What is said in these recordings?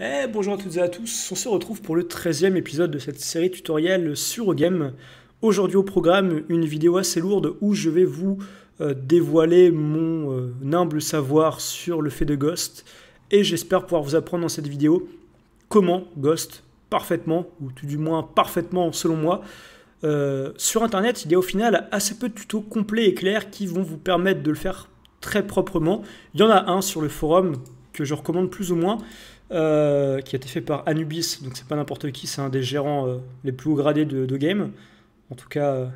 Eh, bonjour à toutes et à tous, on se retrouve pour le 13e épisode de cette série tutoriel sur game. Aujourd'hui au programme, une vidéo assez lourde où je vais vous euh, dévoiler mon euh, humble savoir sur le fait de Ghost et j'espère pouvoir vous apprendre dans cette vidéo comment Ghost parfaitement, ou tout du moins parfaitement selon moi, euh, sur internet il y a au final assez peu de tutos complets et clairs qui vont vous permettre de le faire très proprement. Il y en a un sur le forum que je recommande plus ou moins, euh, qui a été fait par Anubis, donc c'est pas n'importe qui, c'est un des gérants euh, les plus haut gradés de, game, en tout cas euh,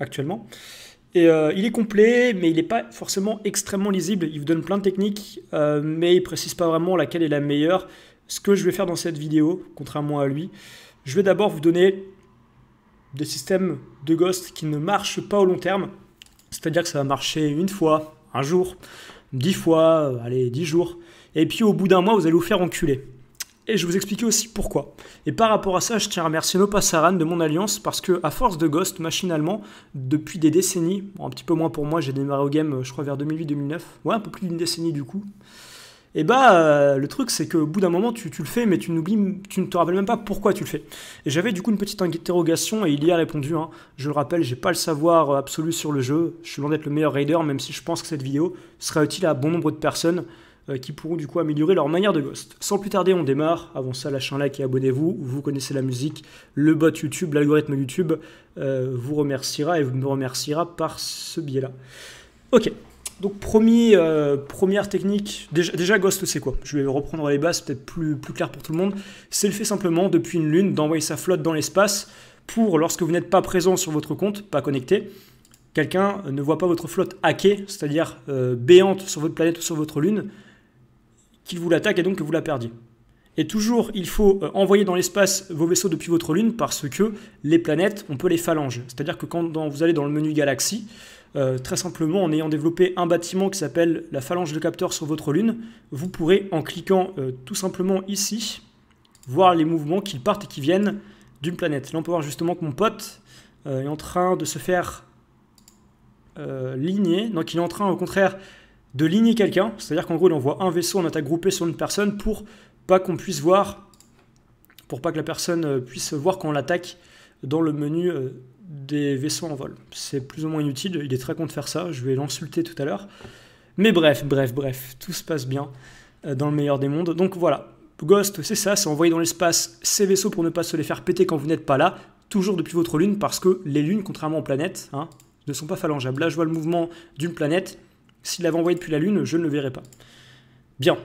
actuellement. Et il est complet, mais il n'est pas forcément extrêmement lisible. Il vous donne plein de techniques, mais il précise pas vraiment laquelle est la meilleure. Ce que je vais faire dans cette vidéo, contrairement à lui, je vais d'abord vous donner des systèmes de Ghost qui ne marchent pas au long terme. C'est-à-dire que ça va marcher une fois, un jour, dix fois, allez, dix jours et puis au bout d'un mois, vous allez vous faire enculer. Et je vous expliquais aussi pourquoi. Et par rapport à ça, je tiens à remercier nos de mon alliance parce que, à force de Ghost, machinalement, depuis des décennies, un petit peu moins pour moi, j'ai démarré au game, je crois, vers 2008-2009, ouais, un peu plus d'une décennie du coup. Et eh bah, euh, le truc, c'est qu'au bout d'un moment, tu, tu, le fais, mais tu n'oublies, tu ne te rappelles même pas pourquoi tu le fais. Et j'avais du coup une petite interrogation et il y a répondu. Hein. Je le rappelle, j'ai pas le savoir euh, absolu sur le jeu. Je suis loin d'être le meilleur raider, même si je pense que cette vidéo sera utile à bon nombre de personnes. Euh, qui pourront du coup améliorer leur manière de ghost. Sans plus tarder, on démarre. Avant ça, lâchez un like et abonnez-vous. Vous connaissez la musique, le bot YouTube, l'algorithme YouTube euh, vous remerciera et vous me remerciera par ce biais-là. Ok, donc premier, euh, première technique, déjà, Ghost c'est quoi Je vais reprendre les bases, peut-être plus, plus clair pour tout le monde. C'est le fait simplement, depuis une lune, d'envoyer sa flotte dans l'espace pour, lorsque vous n'êtes pas présent sur votre compte, pas connecté, quelqu'un ne voit pas votre flotte hackée, c'est-à-dire béante sur votre planète ou sur votre lune, qu'il vous l'attaque et donc que vous la perdiez. Et toujours, il faut euh, envoyer dans l'espace vos vaisseaux depuis votre lune parce que les planètes, on peut les phalanges. C'est-à-dire que quand vous allez dans le menu galaxie, euh, très simplement, en ayant développé un bâtiment qui s'appelle la phalange de capteurs sur votre lune, vous pourrez, en cliquant euh, tout simplement ici, voir les mouvements qui partent et qui viennent d'une planète. Là, on peut voir justement que mon pote est en train de se faire ligner, donc il est en train, au contraire, de ligner quelqu'un, c'est-à-dire qu'en gros il envoie un vaisseau en attaque groupée sur une personne pour pas qu'on puisse voir, pour pas que la personne euh, puisse voir qu'on l'attaque dans le menu euh, des vaisseaux en vol. C'est plus ou moins inutile, il est très con de faire ça, je vais l'insulter tout à l'heure. Mais bref, bref, bref, tout se passe bien euh, dans le meilleur des mondes. Donc voilà, Ghost, c'est ça, c'est envoyer dans l'espace ces vaisseaux pour ne pas se les faire péter quand vous n'êtes pas là, toujours depuis votre lune, parce que les lunes, contrairement aux planètes, hein, ne sont pas phalangeables. Là, je vois le mouvement d'une planète, s'il l'avait envoyé depuis la Lune, je ne le verrais pas. Bien.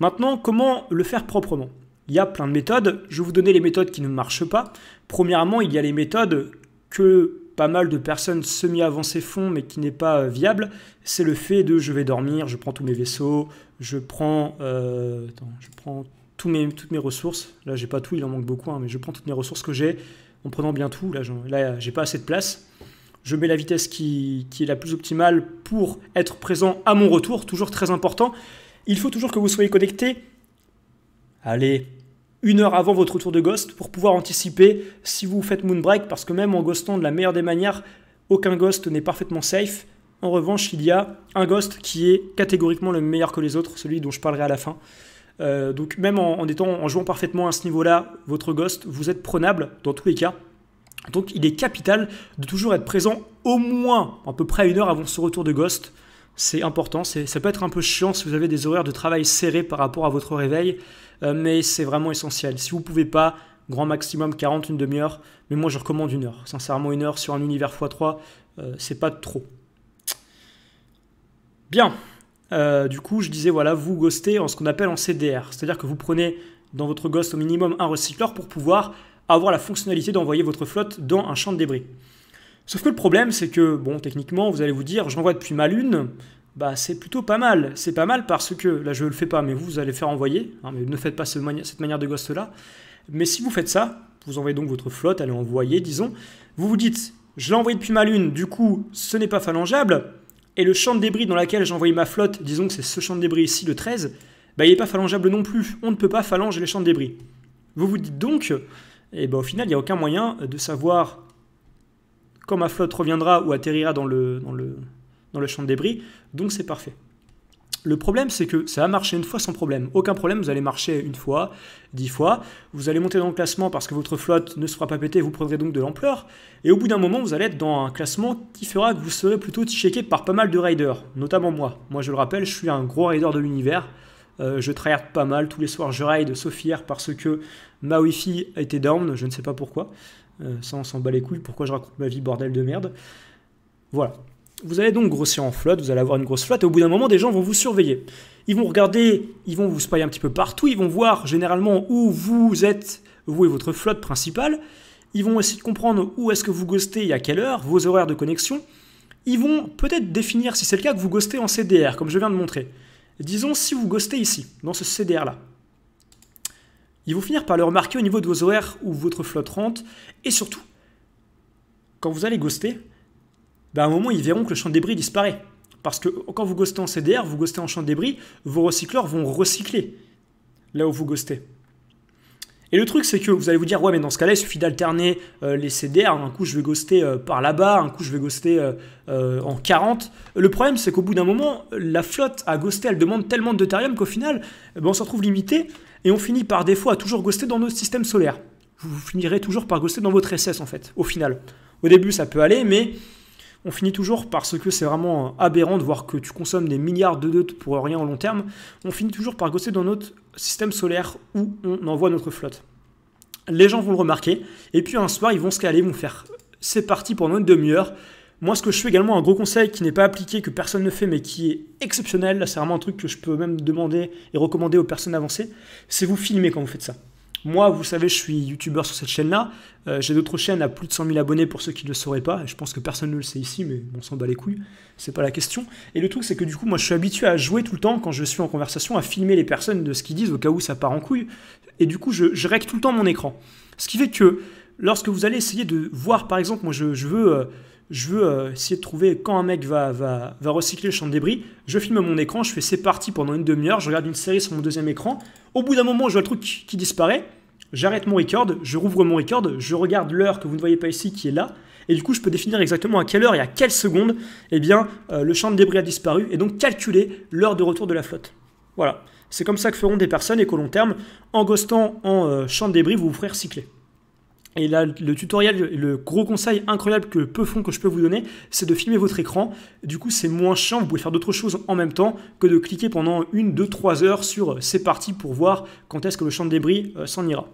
Maintenant, comment le faire proprement Il y a plein de méthodes. Je vais vous donner les méthodes qui ne marchent pas. Premièrement, il y a les méthodes que pas mal de personnes semi-avancées font, mais qui n'est pas euh, viable. C'est le fait de je vais dormir, je prends tous mes vaisseaux, je prends, euh, je prends mes, toutes mes ressources. Là, j'ai pas tout, il en manque beaucoup, hein, mais je prends toutes mes ressources que j'ai en prenant bien tout. Là, j'ai pas assez de place je mets la vitesse qui, est la plus optimale pour être présent à mon retour, toujours très important. Il faut toujours que vous soyez connecté, allez, une heure avant votre retour de Ghost pour pouvoir anticiper si vous faites Moonbreak, parce que même en ghostant de la meilleure des manières, aucun Ghost n'est parfaitement safe. En revanche, il y a un Ghost qui est catégoriquement le meilleur que les autres, celui dont je parlerai à la fin. Euh, donc même en, étant, en jouant parfaitement à ce niveau-là, votre Ghost, vous êtes prenable dans tous les cas. Donc il est capital de toujours être présent au moins à peu près une heure avant ce retour de Ghost. C'est important, ça peut être un peu chiant si vous avez des horaires de travail serrés par rapport à votre réveil, euh, mais c'est vraiment essentiel. Si vous ne pouvez pas, grand maximum 40, une demi-heure, mais moi je recommande une heure. Sincèrement, une heure sur un univers x3, ce euh, c'est pas trop. Bien, euh, du coup je disais voilà, vous ghostez en ce qu'on appelle en CDR, c'est-à-dire que vous prenez dans votre ghost au minimum un recycleur pour pouvoir avoir la fonctionnalité d'envoyer votre flotte dans un champ de débris. Sauf que le problème, c'est que, bon, techniquement, vous allez vous dire, j'envoie depuis ma lune, bah c'est plutôt pas mal. C'est pas mal parce que, là je ne le fais pas, mais vous, allez faire envoyer, hein, mais ne faites pas cette, manière de ghost là. Mais si vous faites ça, vous envoyez donc votre flotte, allez envoyer, disons, vous vous dites, je l'ai envoyé depuis ma lune, du coup, ce n'est pas phalangeable, et le champ de débris dans lequel j'ai envoyé ma flotte, disons que c'est ce champ de débris ici, le 13, bah, il n'est pas phalangeable non plus. On ne peut pas phalanger les champs de débris. Vous vous dites donc, et ben, au final, il n'y a aucun moyen de savoir quand ma flotte reviendra ou atterrira dans le, dans le, champ de débris, donc c'est parfait. Le problème, c'est que ça va marcher une fois sans problème. Aucun problème, vous allez marcher une fois, dix fois. Vous allez monter dans le classement parce que votre flotte ne sera pas pétée, vous prendrez donc de l'ampleur. Et au bout d'un moment, vous allez être dans un classement qui fera que vous serez plutôt checké par pas mal de riders, notamment moi. Moi, je le rappelle, je suis un gros rider de l'univers. Euh, je tryhard pas mal. Tous les soirs, je ride sauf hier parce que ma Wi-Fi était down. Je ne sais pas pourquoi. Euh, ça, on s'en bat les couilles. Pourquoi je raconte ma vie, bordel de merde Voilà. Vous allez donc grossir en flotte, vous allez avoir une grosse flotte, et au bout d'un moment, des gens vont vous surveiller. Ils vont regarder, ils vont vous spy un petit peu partout, ils vont voir généralement où vous êtes, vous et votre flotte principale. Ils vont essayer de comprendre où est-ce que vous ghostez et à quelle heure, vos horaires de connexion. Ils vont peut-être définir, si c'est le cas, que vous ghostez en CDR, comme je viens de montrer. Disons, si vous ghostez ici, dans ce CDR-là, ils vont finir par le remarquer au niveau de vos horaires ou votre flotte rente. Et surtout, quand vous allez ghoster, ben, à un moment, ils verront que le champ de débris disparaît. Parce que quand vous ghostez en CDR, vous ghostez en champ de débris, vos recycleurs vont recycler là où vous ghostez. Et le truc, c'est que vous allez vous dire, ouais, mais dans ce cas-là, il suffit d'alterner euh, les CDR. Un coup, je vais ghoster euh, par là-bas, un coup, je vais ghoster euh, en 40. Le problème, c'est qu'au bout d'un moment, la flotte à ghoster, elle demande tellement de deutérium qu'au final, eh ben, on s'en retrouve limité et on finit par défaut à toujours ghoster dans notre système solaire. Vous finirez toujours par ghoster dans votre SS, en fait, au final. Au début, ça peut aller, mais on finit toujours parce que c'est vraiment euh, aberrant de voir que tu consommes des milliards de dots pour rien en long terme. On finit toujours par gosser dans notre système solaire où on envoie notre flotte. Les gens vont le remarquer, et puis un soir ils vont se caler, ils vont faire c'est parti pendant une demi-heure. Moi, ce que je fais également, un gros conseil qui n'est pas appliqué, que personne ne fait, mais qui est exceptionnel, c'est vraiment un truc que je peux même demander et recommander aux personnes avancées, c'est vous filmer quand vous faites ça. Moi, vous savez, je suis youtubeur sur cette chaîne-là. Euh, j'ai d'autres chaînes à plus de 100 000 abonnés pour ceux qui ne le sauraient pas. Je pense que personne ne le sait ici, mais on s'en bat les couilles. C'est pas la question. Et le truc, c'est que du coup, moi, je suis habitué à jouer tout le temps quand je suis en conversation, à filmer les personnes de ce qu'ils disent au cas où ça part en couille. Et du coup, je, règle tout le temps mon écran. Ce qui fait que lorsque vous allez essayer de voir, par exemple, moi, je, veux. Euh, je veux euh, essayer de trouver quand un mec va, va, recycler le champ de débris, je filme mon écran, je fais c'est parties pendant une demi-heure, je regarde une série sur mon deuxième écran, au bout d'un moment je vois le truc qui disparaît, j'arrête mon record, je rouvre mon record, je regarde l'heure que vous ne voyez pas ici qui est là, et du coup je peux définir exactement à quelle heure et à quelle seconde eh bien, euh, le champ de débris a disparu, et donc calculer l'heure de retour de la flotte. Voilà, c'est comme ça que feront des personnes et qu'au long terme, en ghostant en euh, champ de débris, vous vous ferez recycler. Et là, le tutoriel, le gros conseil incroyable que peu font, que je peux vous donner, c'est de filmer votre écran. Du coup, c'est moins chiant, vous pouvez faire d'autres choses en même temps que de cliquer pendant une, deux, trois heures sur euh, ces parties pour voir quand est-ce que le champ de débris euh, s'en ira.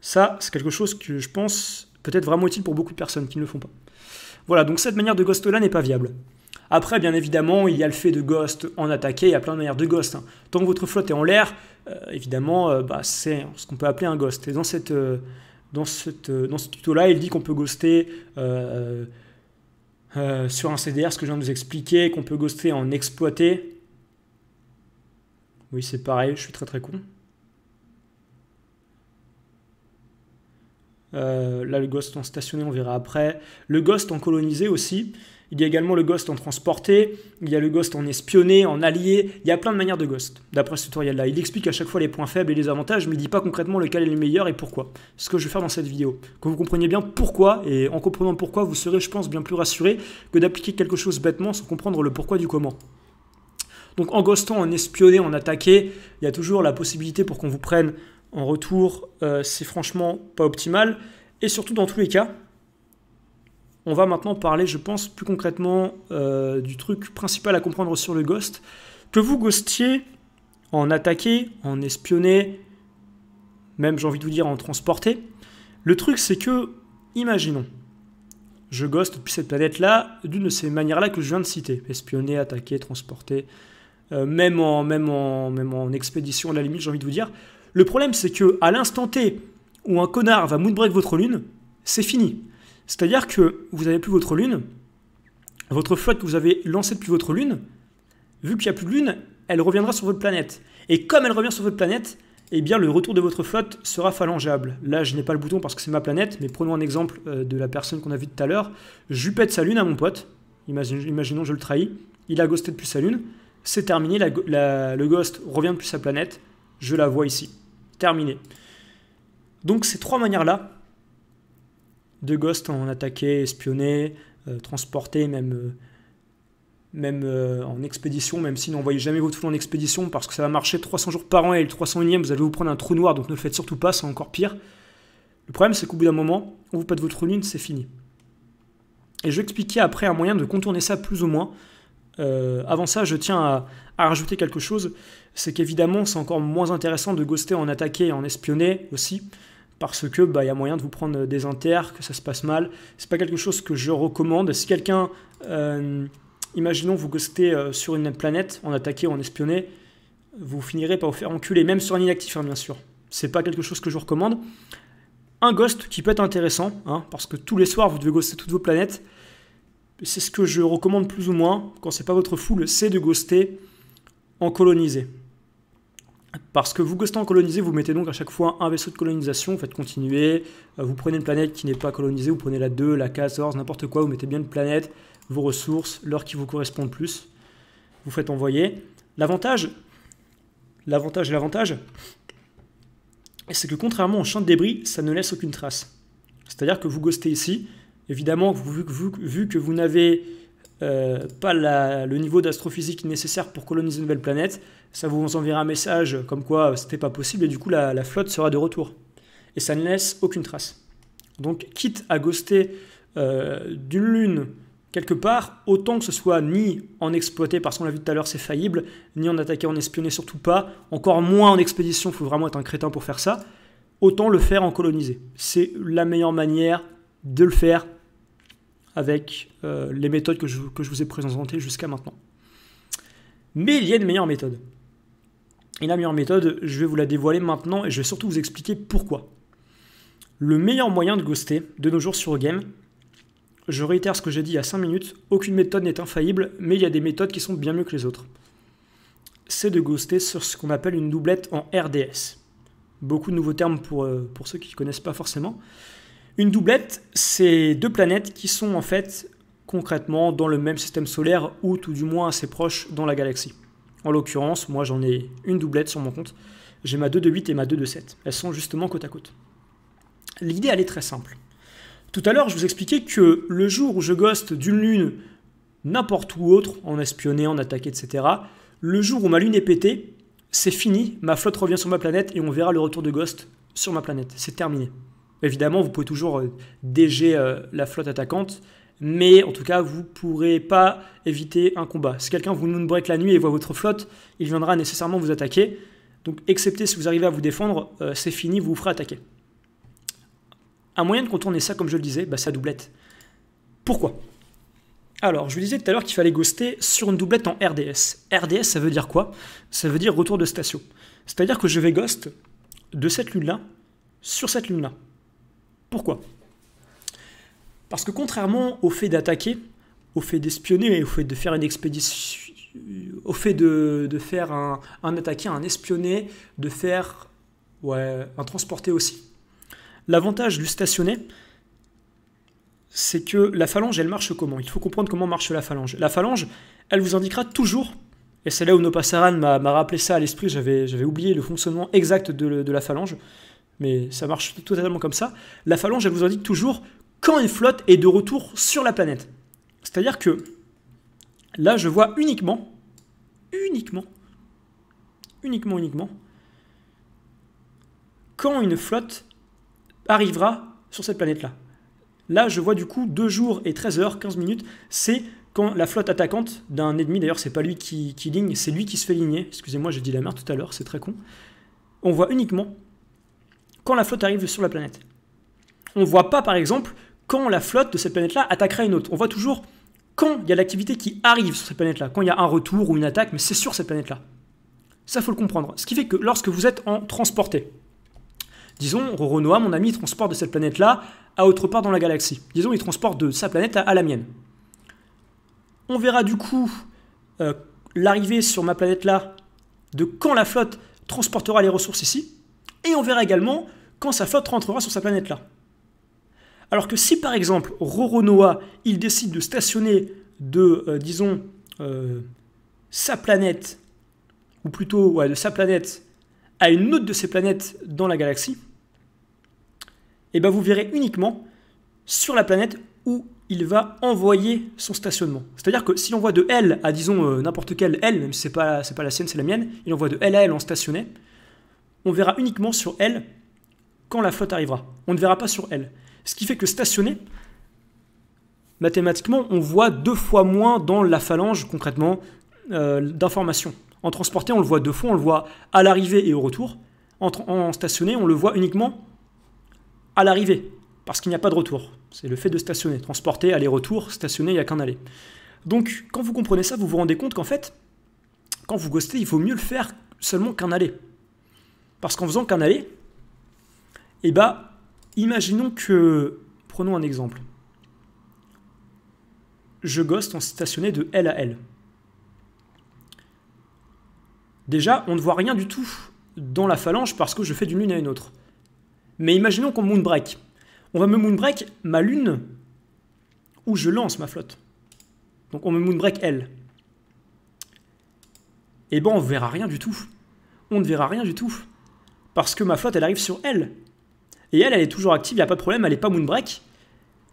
Ça, c'est quelque chose que je pense peut être vraiment utile pour beaucoup de personnes qui ne le font pas. Voilà, donc cette manière de ghost là n'est pas viable. Après, bien évidemment, il y a le fait de ghost en attaqué. il y a plein de manières de ghost. Hein. Tant que votre flotte est en l'air, euh, évidemment, bah, c'est ce qu'on peut appeler un ghost. Et dans cette, euh, dans, ce tuto-là, il dit qu'on peut ghoster euh, euh, sur un CDR, ce que je viens de vous expliquer, qu'on peut ghoster en exploité. Oui, c'est pareil, je suis très très con. là, le ghost en stationné, on verra après. Le ghost en colonisé aussi. Il y a également le ghost en transporté, il y a le ghost en espionné, en allié, il y a plein de manières de ghost, d'après ce tutoriel-là. Il explique à chaque fois les points faibles et les avantages, mais il dit pas concrètement lequel est le meilleur et pourquoi. C'est Ce que je vais faire dans cette vidéo. Que vous compreniez bien pourquoi, et en comprenant pourquoi, vous serez, je pense, bien plus rassuré que d'appliquer quelque chose bêtement sans comprendre le pourquoi du comment. Donc en ghostant, en espionné, en attaqué, il y a toujours la possibilité pour qu'on vous prenne en retour. Euh, c'est franchement pas optimal. Et surtout dans tous les cas, on va maintenant parler, je pense, plus concrètement euh, du truc principal à comprendre sur le ghost. Que vous ghostiez en attaquer, en espionner, même j'ai envie de vous dire en transporter, le truc c'est que, imaginons, je ghost depuis cette planète-là d'une de ces manières-là que je viens de citer, espionner, attaquer, transporter, euh, même, en, même, en, même en expédition à la limite, j'ai envie de vous dire. Le problème c'est que à l'instant T où un connard va moonbreak votre lune, c'est fini. C'est-à-dire que vous n'avez plus votre lune, votre flotte que vous avez lancée depuis votre lune, vu qu'il n'y a plus de lune, elle reviendra sur votre planète. Et comme elle revient sur votre planète, eh bien le retour de votre flotte sera phalangeable. Là, je n'ai pas le bouton parce que c'est ma planète, mais prenons un exemple euh, de la personne qu'on a vue tout à l'heure. Je sa lune à mon pote, imaginons je le trahis, il a ghosté depuis sa lune, c'est terminé, le ghost revient depuis sa planète, je la vois ici. Terminé. Donc ces trois manières-là, de ghost, en attaqué, espionner, euh, transporter, même, euh, même euh, en expédition, même si vous n'envoyez jamais votre trous en expédition parce que ça va marcher 300 jours par an et le 301e, vous allez vous prendre un trou noir, donc ne le faites surtout pas, c'est encore pire. Le problème, c'est qu'au bout d'un moment, on vous pète votre lune, c'est fini. Et je vais expliquer après un moyen de contourner ça plus ou moins. avant ça, je tiens à, rajouter quelque chose, c'est qu'évidemment, c'est encore moins intéressant de ghoster en attaquer et en espionner aussi, parce que bah, y a moyen de vous prendre des inters, que ça se passe mal. C'est pas quelque chose que je recommande. Si quelqu'un, euh, imaginons vous ghostez euh, sur une planète, en attaqué ou en espionné, vous finirez par vous faire enculer, même sur un inactif, hein, bien sûr. C'est pas quelque chose que je recommande. Un ghost qui peut être intéressant, hein, parce que tous les soirs vous devez ghoster toutes vos planètes. C'est ce que je recommande plus ou moins, quand c'est pas votre foule, c'est de ghoster en colonisé. Parce que vous gostez en colonisé, vous mettez donc à chaque fois un vaisseau de colonisation, vous faites continuer, euh, vous prenez une planète qui n'est pas colonisée, vous prenez la 2, la 14, n'importe quoi, vous mettez bien une planète, vos ressources, l'heure qui vous correspond le plus, vous faites envoyer. L'avantage, l'avantage et l'avantage, c'est que contrairement au champ de débris, ça ne laisse aucune trace. C'est-à-dire que vous ghostez ici, évidemment, vu que vous n'avez euh, pas le niveau d'astrophysique nécessaire pour coloniser une nouvelle planète, ça vous enverra un message comme quoi euh, c'était pas possible et du coup la, flotte sera de retour. Et ça ne laisse aucune trace. Donc quitte à ghoster euh, d'une lune quelque part, autant que ce soit ni en exploiter parce qu'on l'a vu tout à l'heure, c'est faillible, ni en attaquer, en espionner, surtout pas, encore moins en expédition, il faut vraiment être un crétin pour faire ça, autant le faire en coloniser. C'est la meilleure manière de le faire avec euh, les méthodes que je, vous ai présentées jusqu'à maintenant. Mais il y a une meilleure méthode. Et la meilleure méthode, je vais vous la dévoiler maintenant et je vais surtout vous expliquer pourquoi. Le meilleur moyen de ghoster de nos jours sur Game, je réitère ce que j'ai dit il y a 5 minutes, aucune méthode n'est infaillible, mais il y a des méthodes qui sont bien mieux que les autres. C'est de ghoster sur ce qu'on appelle une doublette en RDS. Beaucoup de nouveaux termes pour, euh, pour ceux qui ne connaissent pas forcément. Une doublette, c'est deux planètes qui sont en fait concrètement dans le même système solaire ou tout du moins assez proches dans la galaxie. En l'occurrence, moi j'en ai une doublette sur mon compte. J'ai ma 2 de 8 et ma 2 de 7. Elles sont justement côte à côte. L'idée, elle est très simple. Tout à l'heure, je vous expliquais que le jour où je goste d'une lune n'importe où autre, en espionner, en attaquer, etc., le jour où ma lune est pétée, c'est fini, ma flotte revient sur ma planète et on verra le retour de Ghost sur ma planète. C'est terminé. Évidemment, vous pouvez toujours euh, DG euh, la flotte attaquante, mais en tout cas, vous ne pourrez pas éviter un combat. Si quelqu'un vous moonbreak la nuit et voit votre flotte, il viendra nécessairement vous attaquer. Donc, excepté si vous arrivez à vous défendre, euh, c'est fini, vous vous ferez attaquer. Un moyen de contourner ça, comme je le disais, bah, c'est la doublette. Pourquoi Alors, je vous disais tout à l'heure qu'il fallait ghoster sur une doublette en RDS. RDS, ça veut dire quoi Ça veut dire retour de station. C'est-à-dire que je vais ghost de cette lune-là sur cette lune-là. Pourquoi Parce que contrairement au fait d'attaquer, au fait d'espionner au fait de faire une expédition, au fait de, faire un, un un espionné, de faire ouais, un transporter aussi. L'avantage du stationné, c'est que la phalange, elle marche comment Il faut comprendre comment marche la phalange. La phalange, elle vous indiquera toujours, et c'est là où Nopasaran m'a rappelé ça à l'esprit, j'avais oublié le fonctionnement exact de, de la phalange, mais ça marche totalement comme ça, la phalange, elle vous indique toujours quand une flotte est de retour sur la planète. C'est-à-dire que là, je vois uniquement, uniquement, uniquement, uniquement, quand une flotte arrivera sur cette planète-là. Là, je vois du coup 2 jours et 13 heures, 15 minutes, c'est quand la flotte attaquante d'un ennemi, d'ailleurs c'est pas lui qui, qui ligne, c'est lui qui se fait ligner, excusez-moi j'ai dit la merde tout à l'heure, c'est très con, on voit uniquement quand la flotte arrive sur la planète. On ne voit pas, par exemple, quand la flotte de cette planète-là attaquera une autre. On voit toujours quand il y a l'activité qui arrive sur cette planète-là, quand il y a un retour ou une attaque, mais c'est sur cette planète-là. Ça, faut le comprendre. Ce qui fait que lorsque vous êtes en transporté, disons, Renoir, mon ami, transporte de cette planète-là à autre part dans la galaxie. Disons, il transporte de sa planète à, à la mienne. On verra du coup euh, l'arrivée sur ma planète-là de quand la flotte transportera les ressources ici. Et on verra également quand sa flotte rentrera sur sa planète-là. Alors que si par exemple Roronoa, il décide de stationner de, euh, disons, euh, sa planète, ou plutôt de sa planète, à une autre de ses planètes dans la galaxie, eh ben vous verrez uniquement sur la planète où il va envoyer son stationnement. C'est-à-dire que si on voit de L à, disons, euh, n'importe quelle L, même si ce n'est pas, la sienne, c'est la mienne, il envoie de L à L en stationné, on verra uniquement sur L quand la flotte arrivera. On ne verra pas sur elle. Ce qui fait que stationner, mathématiquement, on voit deux fois moins dans la phalange, concrètement, d'information. Euh, d'informations. En transporté, on le voit deux fois, on le voit à l'arrivée et au retour. En, en stationné, on le voit uniquement à l'arrivée, parce qu'il n'y a pas de retour. C'est le fait de stationner. Transporter, aller-retour, stationner, il n'y a qu'un aller. Donc, quand vous comprenez ça, vous vous rendez compte qu'en fait, quand vous ghostez, il vaut mieux le faire seulement qu'un aller. Parce qu'en faisant qu'un aller, et eh bien, imaginons que, prenons un exemple. Je ghost en stationné de L à L. Déjà, on ne voit rien du tout dans la phalange parce que je fais d'une lune à une autre. Mais imaginons qu'on moonbreak. On va me moonbreak ma lune où je lance ma flotte. Donc on me moonbreak L. Et eh ben on verra rien du tout. On ne verra rien du tout. Parce que ma flotte, elle arrive sur L. Et elle, elle est toujours active, il n'y a pas de problème, elle n'est pas Moonbreak.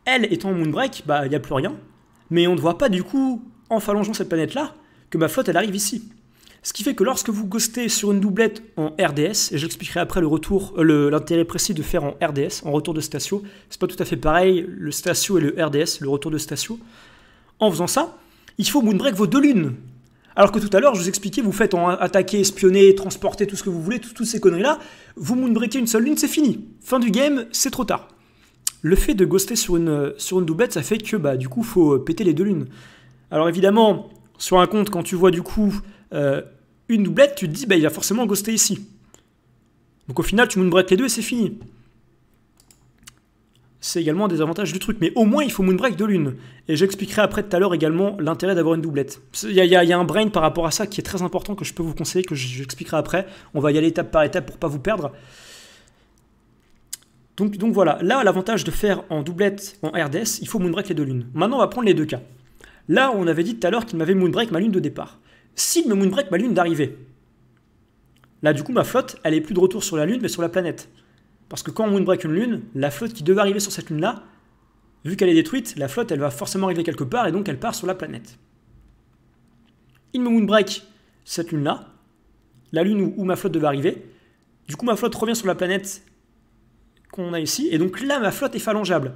Elle étant Moonbreak, bah il n'y a plus rien. Mais on ne voit pas du coup, en phalangeant cette planète-là, que ma flotte elle arrive ici. Ce qui fait que lorsque vous ghostez sur une doublette en RDS, et j'expliquerai après le retour, euh, l'intérêt précis de faire en RDS, en retour de station, c'est pas tout à fait pareil, le station et le RDS, le retour de station. En faisant ça, il faut Moonbreak vos deux lunes alors que tout à l'heure, je vous expliquais, vous faites attaquer, espionner, transporter, tout ce que vous voulez, toutes ces conneries-là, vous moonbreakez une seule lune, c'est fini. Fin du game, c'est trop tard. Le fait de ghoster sur une, sur une doublette, ça fait que bah, du coup, faut euh, péter les deux lunes. Alors évidemment, sur un compte, quand tu vois du coup euh, une doublette, tu te dis, bah, il va forcément ghoster ici. Donc au final, tu moonbreak les deux et c'est fini c'est également un des avantages du truc. Mais au moins, il faut Moonbreak de l'une. Et j'expliquerai après tout à l'heure également l'intérêt d'avoir une doublette. Il y, a, un brain par rapport à ça qui est très important, que je peux vous conseiller, que j'expliquerai après. On va y aller étape par étape pour pas vous perdre. Donc, voilà, là, l'avantage de faire en doublette, en RDS, il faut Moonbreak les deux lunes. Maintenant, on va prendre les deux cas. Là, on avait dit tout à l'heure qu'il m'avait Moonbreak ma lune de départ. S'il me Moonbreak ma lune d'arrivée, là, du coup, ma flotte, elle est plus de retour sur la lune, mais sur la planète. Parce que quand on windbreak une lune, la flotte qui devait arriver sur cette lune-là, vu qu'elle est détruite, la flotte elle va forcément arriver quelque part et donc elle part sur la planète. Il me windbreak cette lune-là, la lune où, ma flotte devait arriver. Du coup, ma flotte revient sur la planète qu'on a ici, et donc là, ma flotte est phalangeable.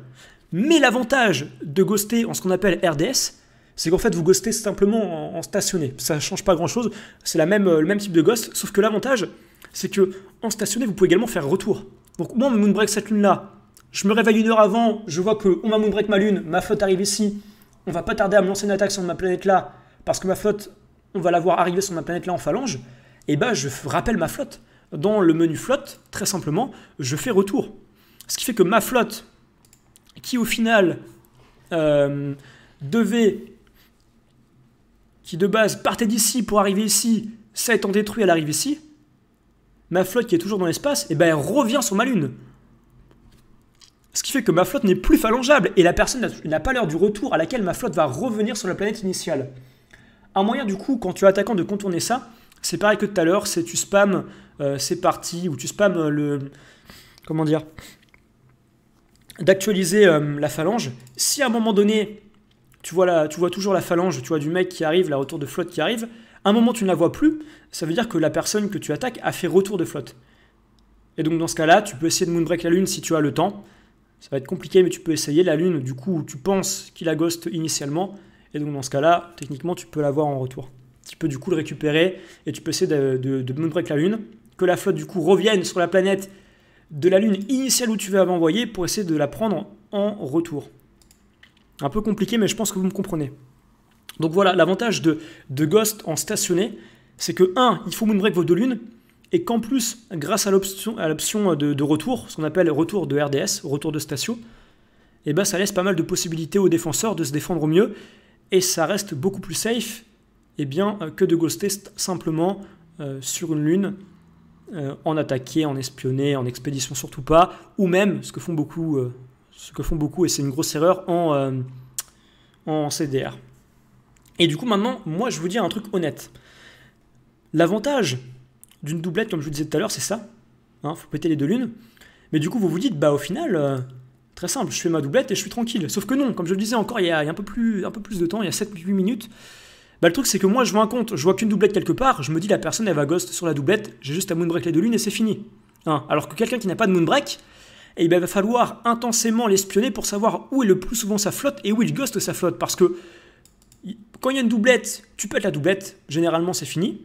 Mais l'avantage de ghoster en ce qu'on appelle RDS, c'est qu'en fait, vous ghostez simplement en, stationner. stationné. Ça ne change pas grand-chose, c'est même, euh, le même type de ghost, sauf que l'avantage, c'est que en stationné, vous pouvez également faire retour. Donc moi, on me moonbreak cette lune-là. Je me réveille une heure avant, je vois que on oh, m'a moonbreak ma lune, ma flotte arrive ici. On va pas tarder à me lancer une attaque sur ma planète-là, parce que ma flotte, on va la voir arriver sur ma planète-là en phalange. Et eh bah, ben, je rappelle ma flotte. Dans le menu flotte, très simplement, je fais retour. Ce qui fait que ma flotte, qui au final euh, devait, qui de base partait d'ici pour arriver ici, ça étant détruit, à l'arrivée ici ma flotte qui est toujours dans l'espace, et eh ben elle revient sur ma lune. Ce qui fait que ma flotte n'est plus phalangeable et la personne n'a pas l'heure du retour à laquelle ma flotte va revenir sur la planète initiale. Un moyen du coup, quand tu es attaquant, de contourner ça, c'est pareil que tout à l'heure, c'est tu spams euh, ces parties ou tu spams euh, le. Comment dire D'actualiser euh, la phalange. Si à un moment donné, tu vois, tu vois toujours la phalange, tu vois du mec qui arrive, la retour de flotte qui arrive, un moment tu ne la vois plus, ça veut dire que la personne que tu attaques a fait retour de flotte. Et donc dans ce cas-là, tu peux essayer de moonbreak la lune si tu as le temps. Ça va être compliqué, mais tu peux essayer la lune du coup où tu penses qu'il a ghost initialement. Et donc dans ce cas-là, techniquement, tu peux la voir en retour. Tu peux du coup le récupérer et tu peux essayer de, moonbreak la lune. Que la flotte du coup revienne sur la planète de la lune initiale où tu vas l'envoyer pour essayer de la prendre en retour. Un peu compliqué, mais je pense que vous me comprenez. Donc voilà, l'avantage de, Ghost en stationné, c'est que 1, il faut Moonbreak vos deux lunes, et qu'en plus, grâce à l'option euh, de, retour, ce qu'on appelle retour de RDS, retour de station, eh ben ça laisse pas mal de possibilités aux défenseurs de se défendre au mieux, et ça reste beaucoup plus safe eh bien, euh, que de ghoster simplement euh, sur une lune en attaquer, en espionner, en expédition surtout pas, ou même ce que font beaucoup, ce que font beaucoup et c'est une grosse erreur en CDR. Et du coup, maintenant, moi, je vous dis un truc honnête. L'avantage d'une doublette, comme je vous disais tout à l'heure, c'est ça. Hein, faut péter les deux lunes. Mais du coup, vous vous dites, bah au final, euh, très simple, je fais ma doublette et je suis tranquille. Sauf que non, comme je le disais encore il y a, un, peu plus, un peu plus de temps, il y a 7-8 minutes, bah, le truc c'est que moi je vois un compte, je vois qu'une doublette quelque part, je me dis la personne elle va ghost sur la doublette, j'ai juste à moonbreak les deux lunes et c'est fini. Hein. Alors que quelqu'un qui n'a pas de moonbreak, et eh il ben, va falloir intensément l'espionner pour savoir où est le plus souvent sa flotte et où il ghost sa flotte. Parce que quand il y a une doublette, tu peux être la doublette, généralement c'est fini.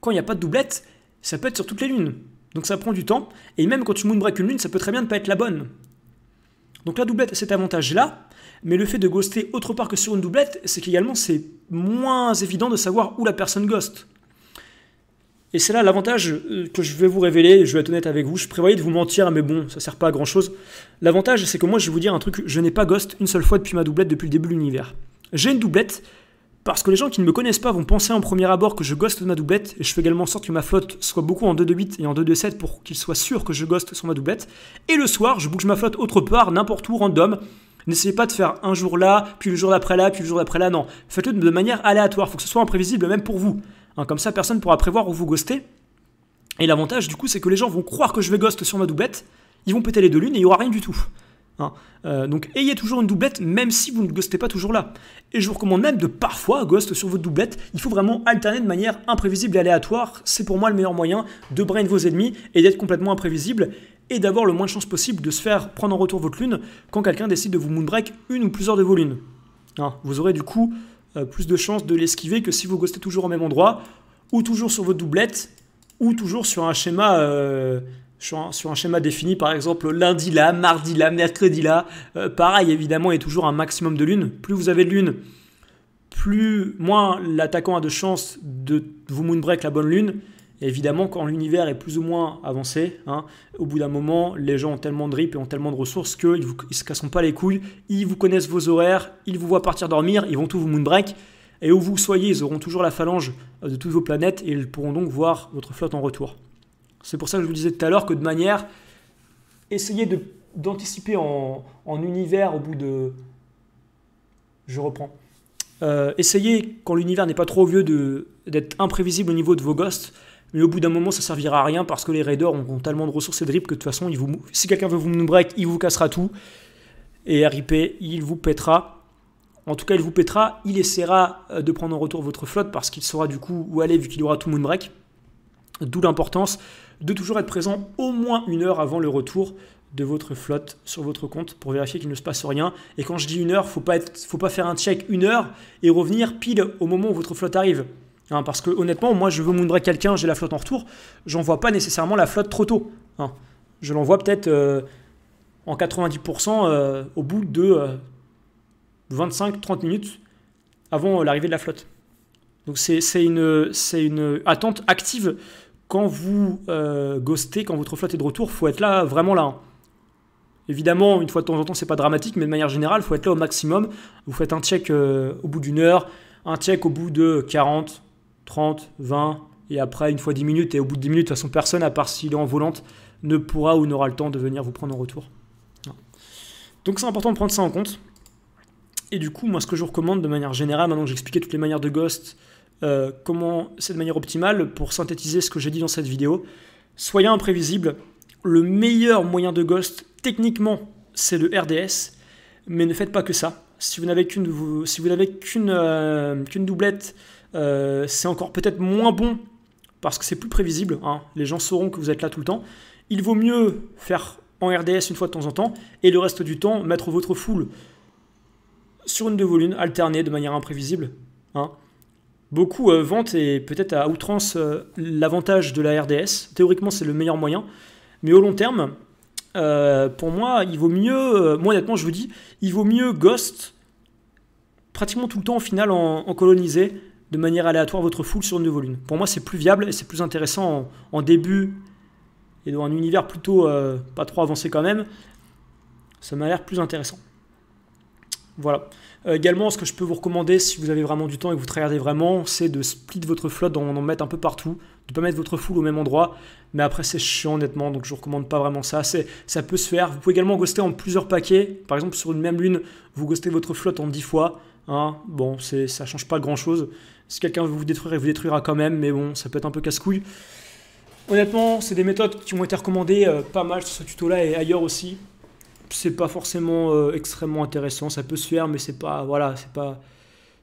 Quand il n'y a pas de doublette, ça peut être sur toutes les lunes. Donc ça prend du temps, et même quand tu moonbreak une lune, ça peut très bien ne pas être la bonne. Donc la doublette cet avantage-là, mais le fait de ghoster autre part que sur une doublette, c'est qu'également c'est moins évident de savoir où la personne ghost. Et c'est là l'avantage euh, que je vais vous révéler, je vais être honnête avec vous, je prévoyais de vous mentir, mais bon, ça sert pas à grand chose. L'avantage, c'est que moi, je vais vous dire un truc, je n'ai pas ghost une seule fois depuis ma doublette, depuis le début de l'univers. J'ai une doublette, parce que les gens qui ne me connaissent pas vont penser en premier abord que je ghoste ma doublette, et je fais également en sorte que ma flotte soit beaucoup en 2-2-8 et en 2-2-7 pour qu'ils soient sûrs que je ghoste sur ma doublette. Et le soir, je bouge ma flotte autre part, n'importe où, random. N'essayez pas de faire un jour là, puis le jour d'après là, puis le jour d'après là, non. Faites-le de manière aléatoire, il faut que ce soit imprévisible même pour vous. Hein, comme ça, personne ne pourra prévoir où vous ghostez. Et l'avantage du coup, c'est que les gens vont croire que je vais ghost sur ma doublette, ils vont péter les deux lunes et il n'y aura rien du tout. Hein. Euh, donc ayez toujours une doublette, même si vous ne ghostez pas toujours là. Et je vous recommande même de parfois ghost sur votre doublette. Il faut vraiment alterner de manière imprévisible et aléatoire. C'est pour moi le meilleur moyen de brain vos ennemis et d'être complètement imprévisible et d'avoir le moins de chances possible de se faire prendre en retour votre lune quand quelqu'un décide de vous moonbreak une ou plusieurs de vos lunes. Hein. Vous aurez du coup euh, plus de chances de l'esquiver que si vous ghostez toujours au même endroit, ou toujours sur votre doublette, ou toujours sur un schéma euh, sur un, schéma défini, par exemple lundi là, mardi là, mercredi là. Euh, pareil, évidemment, il y a toujours un maximum de lune. Plus vous avez de lune, plus moins l'attaquant a de chances de vous moonbreak la bonne lune. évidemment, quand l'univers est plus ou moins avancé, hein, au bout d'un moment, les gens ont tellement de rip et ont tellement de ressources qu'ils ne se casseront pas les couilles. Ils vous connaissent vos horaires, ils vous voient partir dormir, ils vont tout vous moonbreak. Et où vous soyez, ils auront toujours la phalange de toutes vos planètes et ils pourront donc voir votre flotte en retour. C'est pour ça que je vous disais tout à l'heure que de manière, essayez d'anticiper en, en, univers au bout de... Je reprends. Euh, essayez, quand l'univers n'est pas trop vieux, d'être imprévisible au niveau de vos ghosts, mais au bout d'un moment, ça servira à rien parce que les raiders ont, tellement de ressources et de rips que de toute façon, ils vous, si quelqu'un veut vous break, il vous cassera tout. Et RIP, il vous pètera. En tout cas, il vous pètera. Il essaiera euh, de prendre en retour votre flotte parce qu'il saura du coup où aller vu qu'il aura tout Moonbreak. D'où l'importance de toujours être présent au moins une heure avant le retour de votre flotte sur votre compte pour vérifier qu'il ne se passe rien. Et quand je dis une heure, il pas faut pas faire un check une heure et revenir pile au moment où votre flotte arrive. Hein, parce que honnêtement, moi je veux moonbreak quelqu'un, j'ai la flotte en retour, j'envoie pas nécessairement la flotte trop tôt. Hein, je l'envoie peut-être euh, en 90% euh, au bout de 25-30 euh, minutes avant l'arrivée de la flotte. Donc c'est une attente active quand vous euh, ghostez, quand votre flotte est de retour, il faut être là, vraiment là. Hein. Évidemment, une fois de temps en temps, c'est pas dramatique, mais de manière générale, il faut être là au maximum. Vous faites un check euh, au bout d'une heure, un check au bout de 40, 30, 20, et après, une fois 10 minutes, et au bout de 10 minutes, de toute façon, personne, à part s'il est en volante, ne pourra ou n'aura le temps de venir vous prendre en retour. Donc c'est important de prendre ça en compte. Et du coup, moi, ce que je vous recommande de manière générale, maintenant que j'expliquais toutes les manières de ghost, euh, comment c'est de manière optimale pour synthétiser ce que j'ai dit dans cette vidéo. Soyez imprévisible. Le meilleur moyen de ghost, techniquement, c'est le RDS, mais ne faites pas que ça. Si vous n'avez qu'une si euh, doublette, euh, c'est encore peut-être moins bon parce que c'est plus prévisible. Hein. Les gens sauront que vous êtes là tout le temps. Il vaut mieux faire en RDS une fois de temps en temps et le reste du temps mettre votre foule sur une de vos lunes, alterner de manière imprévisible. Hein. Beaucoup euh, vantent et peut-être à outrance euh, l'avantage de la RDS. Théoriquement, c'est le meilleur moyen. Mais au long terme, euh, pour moi, il vaut mieux. moi, honnêtement, je vous dis, il vaut mieux Ghost pratiquement tout le temps, au final, en, en coloniser de manière aléatoire votre foule sur une nouvelle lune. Pour moi, c'est plus viable et c'est plus intéressant en, début et dans un univers plutôt pas trop avancé quand même. Ça m'a l'air plus intéressant. Voilà. Euh, également, ce que je peux vous recommander, si vous avez vraiment du temps et que vous travaillez vraiment, c'est de split votre flotte, d'en en mettre un peu partout, de ne pas mettre votre foule au même endroit. Mais après, c'est chiant, honnêtement, donc je vous recommande pas vraiment ça. C'est, ça peut se faire. Vous pouvez également ghoster en plusieurs paquets. Par exemple, sur une même lune, vous ghostez votre flotte en 10 fois. Hein. bon, c'est, ça change pas grand chose. Si quelqu'un veut vous détruire, il vous détruira quand même, mais bon, ça peut être un peu casse-couille. Honnêtement, c'est des méthodes qui ont été recommandées euh, pas mal sur ce tuto-là et ailleurs aussi c'est pas forcément euh, extrêmement intéressant. Ça peut se faire, mais c'est pas. Voilà, c'est pas.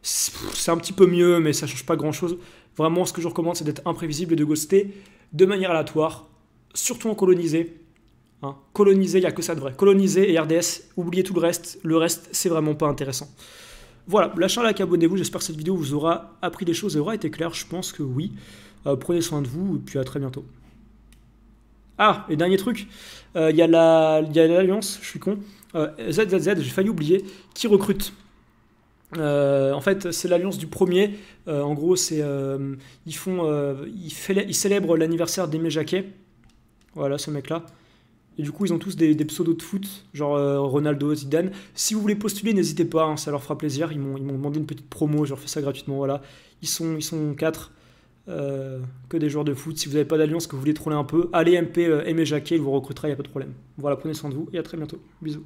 C'est un petit peu mieux, mais ça change pas grand chose. Vraiment, ce que je recommande, c'est d'être imprévisible et de ghoster de manière aléatoire, surtout en colonisé. Hein. Coloniser, il n'y a que ça de vrai. Coloniser et RDS, oubliez tout le reste. Le reste, c'est vraiment pas intéressant. Voilà, lâchez un like, abonnez-vous. J'espère que cette vidéo vous aura appris des choses et aura été claire. Je pense que oui. Euh, prenez soin de vous, et puis à très bientôt. Ah, et dernier truc, euh, il y a l'Alliance, je suis con, ZZZ, euh, j'ai failli oublier, qui recrute. Euh, en fait, c'est l'alliance du premier. en gros, c'est ils font, ils, ils, célèbrent l'anniversaire d'Aimé Jacquet. Voilà, ce mec-là. Et du coup, ils ont tous des, pseudos de foot, genre Ronaldo, Zidane. Si vous voulez postuler, n'hésitez pas, hein, ça leur fera plaisir. Ils m'ont demandé une petite promo, je leur fais ça gratuitement, voilà. Ils sont, ils sont quatre. Euh, que des joueurs de foot. Si vous n'avez pas d'alliance, que vous voulez troller un peu, allez MP, aimez euh, Jacquet, il vous recrutera, il n'y a pas de problème. Voilà, prenez soin de vous et à très bientôt. Bisous.